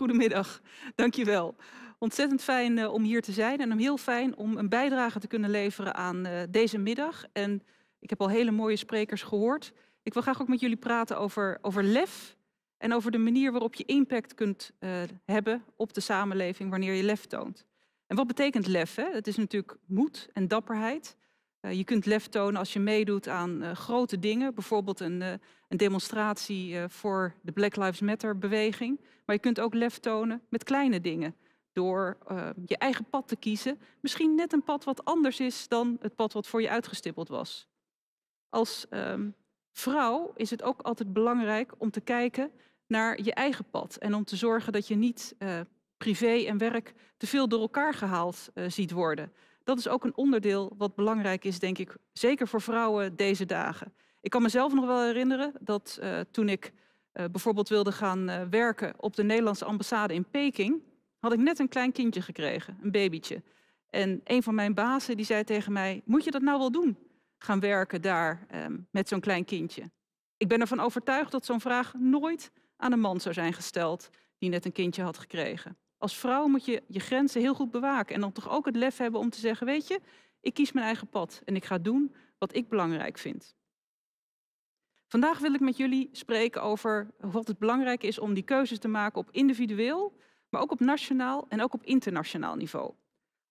goedemiddag. Dankjewel. Ontzettend fijn eh, om hier te zijn en heel fijn om een bijdrage te kunnen leveren aan eh, deze middag. En ik heb al hele mooie sprekers gehoord. Ik wil graag ook met jullie praten over, over lef en over de manier waarop je impact kunt eh, hebben op de samenleving wanneer je lef toont. En wat betekent lef? Hè? Het is natuurlijk moed en dapperheid. Eh, je kunt lef tonen als je meedoet aan eh, grote dingen, bijvoorbeeld een, eh, een demonstratie voor de Black Lives Matter beweging. Maar je kunt ook lef tonen met kleine dingen door je eigen pad te kiezen. Misschien net een pad wat anders is dan het pad wat voor je uitgestippeld was. Als ehm, vrouw is het ook altijd belangrijk om te kijken naar je eigen pad en om te zorgen dat je niet privé en werk te veel door elkaar gehaald ziet worden dat is ook een onderdeel wat belangrijk is, denk ik, zeker voor vrouwen deze dagen. Ik kan mezelf nog wel herinneren dat eh, toen ik eh, bijvoorbeeld wilde gaan eh, werken op de Nederlandse ambassade in Peking, had ik net een klein kindje gekregen, een babytje. En een van mijn bazen die zei tegen mij: Moet je dat nou wel doen? Gaan werken daar ehm, met zo'n klein kindje. Ik ben ervan overtuigd dat zo'n vraag nooit aan een man zou zijn gesteld die net een kindje had gekregen als vrouw moet je je grenzen heel goed bewaken. En dan toch ook het lef hebben om te zeggen: Weet je, ik kies mijn eigen pad en ik ga doen wat ik belangrijk vind. Vandaag wil ik met jullie spreken over wat het belangrijk is om die keuzes te maken op individueel, maar ook op nationaal en ook op internationaal niveau.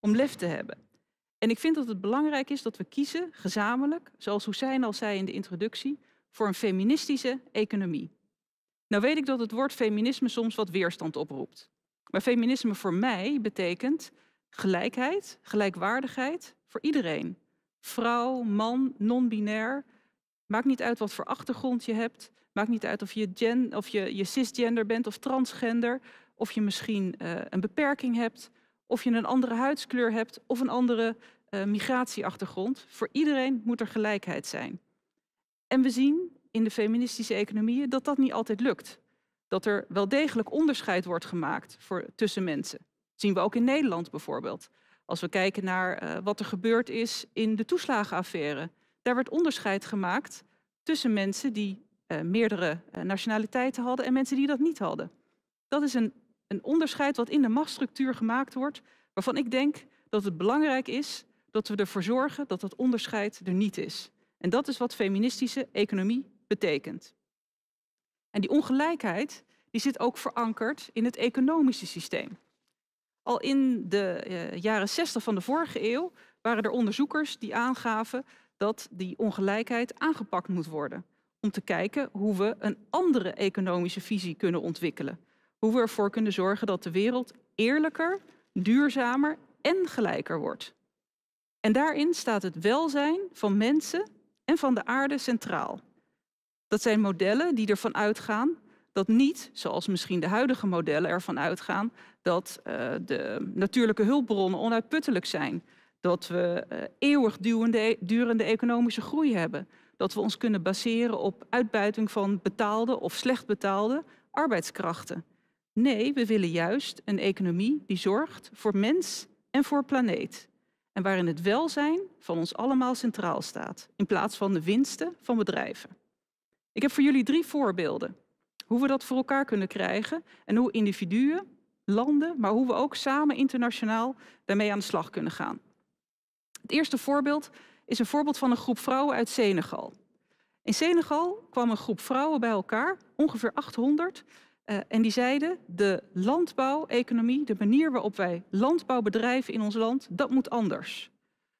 Om lef te hebben. En ik vind dat het belangrijk is dat we kiezen, gezamenlijk, zoals Hussein al zei in de introductie, voor een feministische economie. Nou weet ik dat het woord feminisme soms wat weerstand oproept. Maar feminisme voor mij betekent gelijkheid, gelijkwaardigheid voor iedereen. Vrouw, man, non-binair. Maakt niet uit wat voor achtergrond je hebt. Maakt niet uit of je, of je, je cisgender bent of transgender. Of je misschien eh, een beperking hebt. Of je een andere huidskleur hebt. Of een andere eh, migratieachtergrond. Voor iedereen moet er gelijkheid zijn. En we zien in de feministische economieën dat dat niet altijd lukt dat er wel degelijk onderscheid wordt gemaakt voor, tussen mensen. Dat zien we ook in Nederland bijvoorbeeld. Als we kijken naar eh, wat er gebeurd is in de toeslagenaffaire. Daar werd onderscheid gemaakt tussen mensen die eh, meerdere eh, nationaliteiten hadden en mensen die dat niet hadden. Dat is een, een onderscheid wat in de machtsstructuur gemaakt wordt, waarvan ik denk dat het belangrijk is dat we ervoor zorgen dat dat onderscheid er niet is. En dat is wat feministische economie betekent. En die ongelijkheid die zit ook verankerd in het economische systeem. Al in de eh, jaren 60 van de vorige eeuw waren er onderzoekers die aangaven dat die ongelijkheid aangepakt moet worden. Om te kijken hoe we een andere economische visie kunnen ontwikkelen. Hoe we ervoor kunnen zorgen dat de wereld eerlijker, duurzamer en gelijker wordt. En daarin staat het welzijn van mensen en van de aarde centraal. Dat zijn modellen die ervan uitgaan dat niet, zoals misschien de huidige modellen ervan uitgaan, dat eh, de natuurlijke hulpbronnen onuitputtelijk zijn. Dat we uh, eeuwig durende economische groei hebben. Dat we ons kunnen baseren op uitbuiting van betaalde of slecht betaalde arbeidskrachten. Nee, we willen juist een economie die zorgt voor mens en voor planeet. En waarin het welzijn van ons allemaal centraal staat, in plaats van de winsten van bedrijven. Ik heb voor jullie drie voorbeelden. Hoe we dat voor elkaar kunnen krijgen en hoe individuen, landen, maar hoe we ook samen internationaal daarmee aan de slag kunnen gaan. Het eerste voorbeeld is een voorbeeld van een groep vrouwen uit Senegal. In Senegal kwam een groep vrouwen bij elkaar, ongeveer 800, eh, en die zeiden de landbouweconomie, de manier waarop wij landbouw bedrijven in ons land, dat moet anders.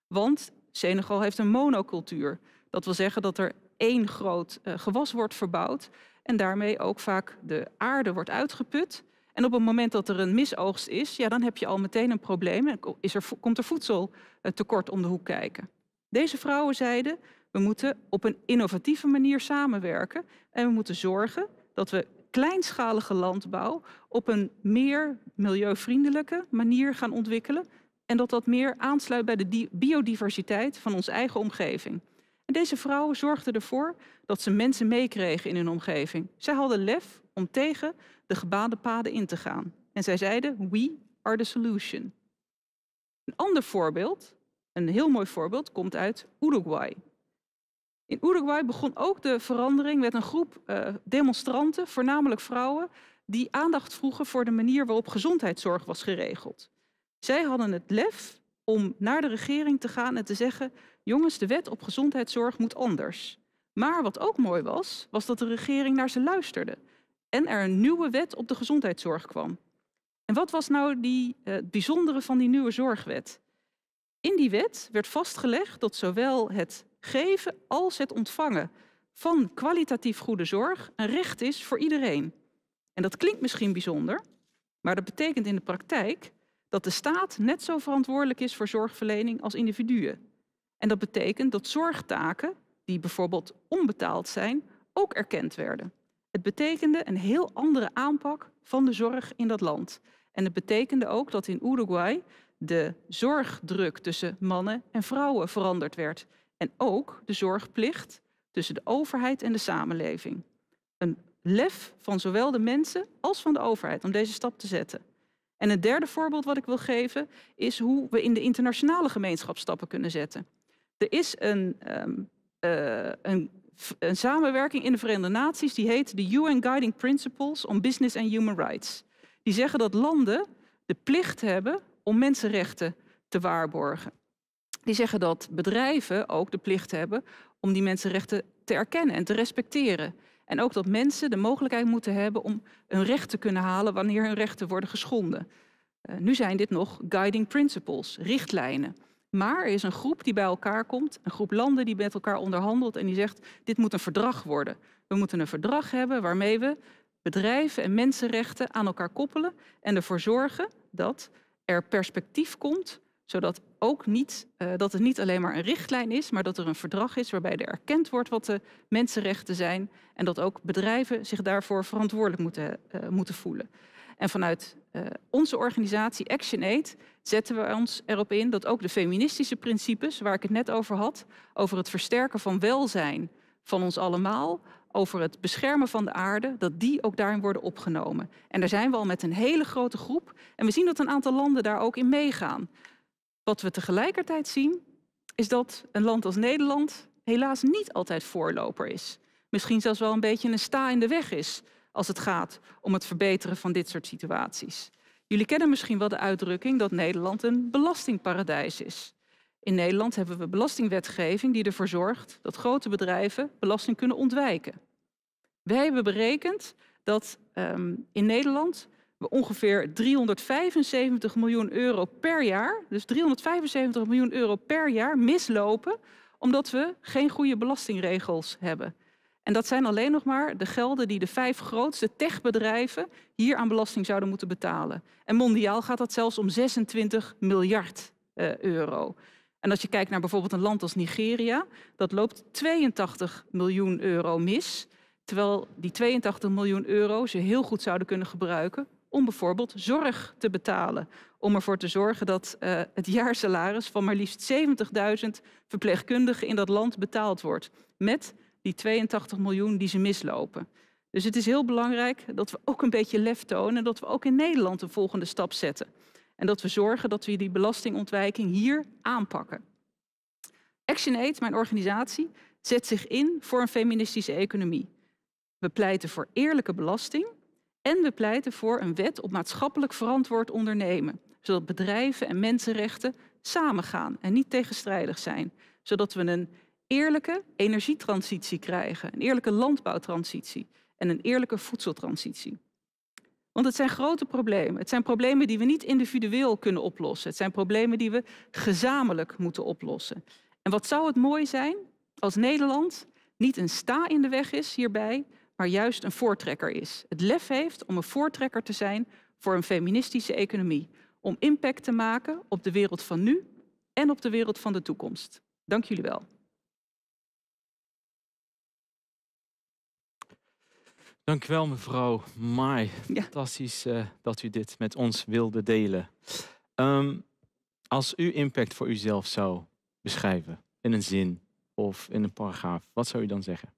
Want Senegal heeft een monocultuur. Dat wil zeggen dat er één groot eh, gewas wordt verbouwd. En daarmee ook vaak de aarde wordt uitgeput. En op het moment dat er een misoogst is, ja, dan heb je al meteen een probleem en is er, komt er voedseltekort eh, om de hoek kijken. Deze vrouwen zeiden, we moeten op een innovatieve manier samenwerken en we moeten zorgen dat we kleinschalige landbouw op een meer milieuvriendelijke manier gaan ontwikkelen en dat dat meer aansluit bij de biodiversiteit van onze eigen omgeving. En deze vrouwen zorgden ervoor dat ze mensen meekregen in hun omgeving. Zij hadden lef om tegen de gebaande paden in te gaan. En zij zeiden, we are the solution. Een ander voorbeeld, een heel mooi voorbeeld, komt uit Uruguay. In Uruguay begon ook de verandering met een groep eh, demonstranten, voornamelijk vrouwen, die aandacht vroegen voor de manier waarop gezondheidszorg was geregeld. Zij hadden het lef om naar de regering te gaan en te zeggen: jongens, de wet op gezondheidszorg moet anders. Maar wat ook mooi was, was dat de regering naar ze luisterde en er een nieuwe wet op de gezondheidszorg kwam. En wat was nou die, eh, het bijzondere van die nieuwe zorgwet? In die wet werd vastgelegd dat zowel het geven als het ontvangen van kwalitatief goede zorg een recht is voor iedereen. En dat klinkt misschien bijzonder, maar dat betekent in de praktijk dat de staat net zo verantwoordelijk is voor zorgverlening als individuen. En dat betekent dat zorgtaken, die bijvoorbeeld onbetaald zijn, ook erkend werden. Het betekende een heel andere aanpak van de zorg in dat land. En het betekende ook dat in Uruguay de zorgdruk tussen mannen en vrouwen veranderd werd. En ook de zorgplicht tussen de overheid en de samenleving. Een lef van zowel de mensen als van de overheid om deze stap te zetten. En het derde voorbeeld wat ik wil geven is hoe we in de internationale gemeenschap stappen kunnen zetten. Er is een, ehm, eh, een, een samenwerking in de Verenigde Naties die heet de UN Guiding Principles on Business and Human Rights. Die zeggen dat landen de plicht hebben om mensenrechten te waarborgen. Die zeggen dat bedrijven ook de plicht hebben om die mensenrechten te erkennen en te respecteren. En ook dat mensen de mogelijkheid moeten hebben om hun recht te kunnen halen wanneer hun rechten worden geschonden. Uh, nu zijn dit nog guiding principles, richtlijnen. Maar er is een groep die bij elkaar komt, een groep landen die met elkaar onderhandelt en die zegt: dit moet een verdrag worden. We moeten een verdrag hebben waarmee we bedrijven en mensenrechten aan elkaar koppelen en ervoor zorgen dat er perspectief komt zodat ook niet, eh, dat het niet alleen maar een richtlijn is, maar dat er een verdrag is waarbij er erkend wordt wat de mensenrechten zijn. En dat ook bedrijven zich daarvoor verantwoordelijk moeten, eh, moeten voelen. En vanuit eh, onze organisatie ActionAid zetten we ons erop in dat ook de feministische principes, waar ik het net over had, over het versterken van welzijn van ons allemaal, over het beschermen van de aarde, dat die ook daarin worden opgenomen. En daar zijn we al met een hele grote groep. En we zien dat een aantal landen daar ook in meegaan. Wat we tegelijkertijd zien, is dat een land als Nederland helaas niet altijd voorloper is. Misschien zelfs wel een beetje een sta in de weg is als het gaat om het verbeteren van dit soort situaties. Jullie kennen misschien wel de uitdrukking dat Nederland een belastingparadijs is. In Nederland hebben we belastingwetgeving die ervoor zorgt dat grote bedrijven belasting kunnen ontwijken. Wij hebben berekend dat ehm, in Nederland we ongeveer 375 miljoen euro per jaar, dus 375 miljoen euro per jaar mislopen, omdat we geen goede belastingregels hebben. En dat zijn alleen nog maar de gelden die de vijf grootste techbedrijven hier aan belasting zouden moeten betalen. En mondiaal gaat dat zelfs om 26 miljard eh, euro. En als je kijkt naar bijvoorbeeld een land als Nigeria, dat loopt 82 miljoen euro mis. Terwijl die 82 miljoen euro ze heel goed zouden kunnen gebruiken om bijvoorbeeld zorg te betalen. Om ervoor te zorgen dat uh, het jaarsalaris van maar liefst 70.000 verpleegkundigen in dat land betaald wordt. Met die 82 miljoen die ze mislopen. Dus het is heel belangrijk dat we ook een beetje lef tonen. Dat we ook in Nederland een volgende stap zetten. En dat we zorgen dat we die belastingontwijking hier aanpakken. ActionAid, mijn organisatie, zet zich in voor een feministische economie. We pleiten voor eerlijke belasting en we pleiten voor een wet op maatschappelijk verantwoord ondernemen, zodat bedrijven en mensenrechten samengaan en niet tegenstrijdig zijn, zodat we een eerlijke energietransitie krijgen, een eerlijke landbouwtransitie en een eerlijke voedseltransitie. Want het zijn grote problemen. Het zijn problemen die we niet individueel kunnen oplossen. Het zijn problemen die we gezamenlijk moeten oplossen. En wat zou het mooi zijn als Nederland niet een sta in de weg is hierbij, maar juist een voortrekker is. Het lef heeft om een voortrekker te zijn voor een feministische economie. Om impact te maken op de wereld van nu en op de wereld van de toekomst. Dank jullie wel. Dank u wel, mevrouw Mai. Fantastisch eh, dat u dit met ons wilde delen. Ehm, als u impact voor uzelf zou beschrijven, in een zin of in een paragraaf, wat zou u dan zeggen?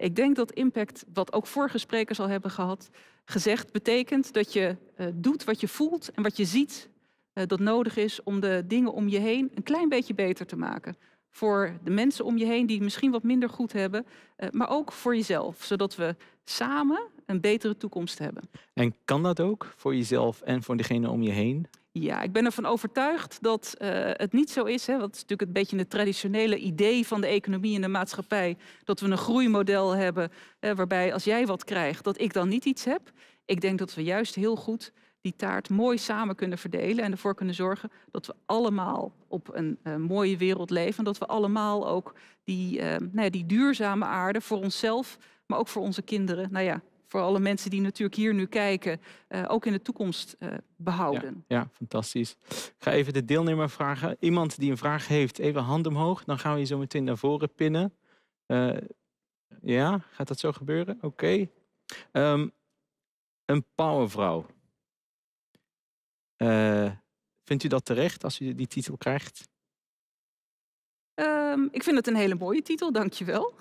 Ik denk dat impact, wat ook vorige sprekers al hebben gehad, gezegd, betekent dat je eh, doet wat je voelt en wat je ziet eh, dat nodig is om de dingen om je heen een klein beetje beter te maken. Voor de mensen om je heen die misschien wat minder goed hebben, eh, maar ook voor jezelf, zodat we samen een betere toekomst hebben. En kan dat ook voor jezelf en voor degene om je heen? Ja, ik ben ervan overtuigd dat eh, het niet zo is. Hè, dat is natuurlijk een beetje het traditionele idee van de economie en de maatschappij. Dat we een groeimodel hebben waarbij als jij wat krijgt, dat ik dan niet iets heb. Ik denk dat we juist heel goed die taart mooi samen kunnen verdelen en ervoor kunnen zorgen dat we allemaal op een eh, mooie wereld leven. En dat we allemaal ook die, uh, eh, nou ja, die duurzame aarde voor onszelf, maar ook voor onze kinderen, nou ja, voor alle mensen die natuurlijk hier nu kijken, eh, ook in de toekomst eh, behouden. Ja, fantastisch. Ik ga even de deelnemer vragen. Iemand die een vraag heeft, even hand omhoog. Dan gaan we je zo meteen naar voren pinnen. Eh, ja, gaat dat zo gebeuren? Oké. Okay. Ehm, een powervrouw. vindt u dat terecht als u die titel krijgt? Ehm, ik vind het een hele mooie titel, dankjewel.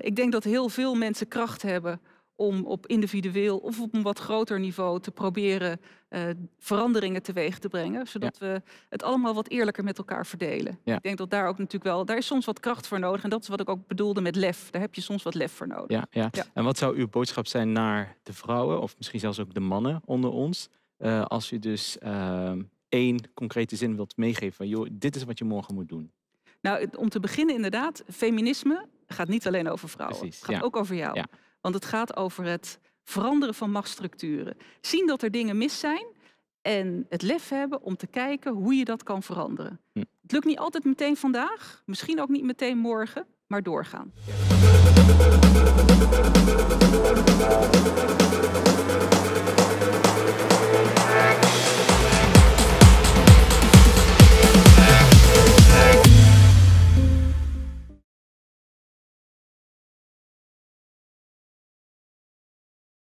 ik denk dat heel veel mensen kracht hebben om op individueel of op een wat groter niveau te proberen eh, veranderingen teweeg te brengen. Zodat we het allemaal wat eerlijker met elkaar verdelen. Ik denk dat daar ook natuurlijk wel, daar is soms wat kracht voor nodig. En dat is wat ik ook bedoelde met lef. Daar heb je soms wat lef voor nodig. Ja, ja. En wat zou uw boodschap zijn naar de vrouwen, of misschien zelfs ook de mannen onder ons? Eh, als u dus ehm, één concrete zin wilt meegeven van joh, dit is wat je morgen moet doen. Nou, om te beginnen inderdaad, feminisme gaat niet alleen over vrouwen. Precies, gaat ook over jou. Want het gaat over het veranderen van machtsstructuren. Zien dat er dingen mis zijn en het lef hebben om te kijken hoe je dat kan veranderen. Hm. Het lukt niet altijd meteen vandaag, misschien ook niet meteen morgen, maar doorgaan.